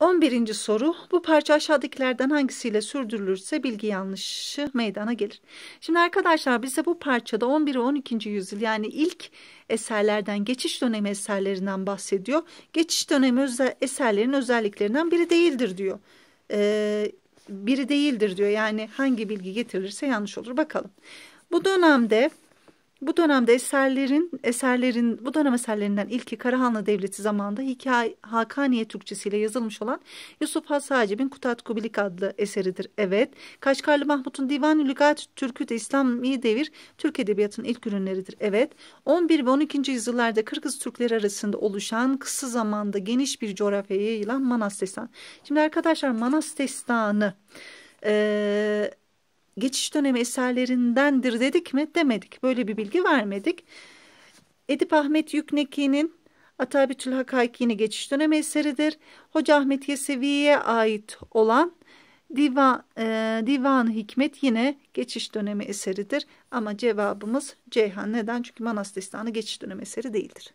11. soru bu parça aşağıdakilerden hangisiyle sürdürülürse bilgi yanlışı meydana gelir. Şimdi arkadaşlar bize bu parçada 11 ve 12. yüzyıl yani ilk eserlerden geçiş dönemi eserlerinden bahsediyor. Geçiş dönemi özel, eserlerin özelliklerinden biri değildir diyor. Ee, biri değildir diyor yani hangi bilgi getirilirse yanlış olur bakalım. Bu dönemde bu dönemde eserlerin, eserlerin bu dönem eserlerinden ilki Karahanlı Devleti zamanında hikaye Hakaniye Türkçesiyle yazılmış olan Yusuf Has Hacib'in Kutat Kubilik adlı eseridir. Evet, Kaşgarlı Mahmut'un divan Lügat Türkü de İslami devir Türk Edebiyatı'nın ilk ürünleridir. Evet, 11 ve 12. yüzyıllarda Kırgız Türkleri arasında oluşan kısa zamanda geniş bir coğrafyaya yayılan Manastestan. Şimdi arkadaşlar Manastestan'ı... Ee, geçiş dönemi eserlerindendir dedik mi? Demedik. Böyle bir bilgi vermedik. Edip Ahmet Yükneki'nin Atabetül Hakaik geçiş dönemi eseridir. Hoca Ahmet Yesevi'ye ait olan Divan, e, Divan Hikmet yine geçiş dönemi eseridir. Ama cevabımız Ceyhan. Neden? Çünkü Manas geçiş dönemi eseri değildir.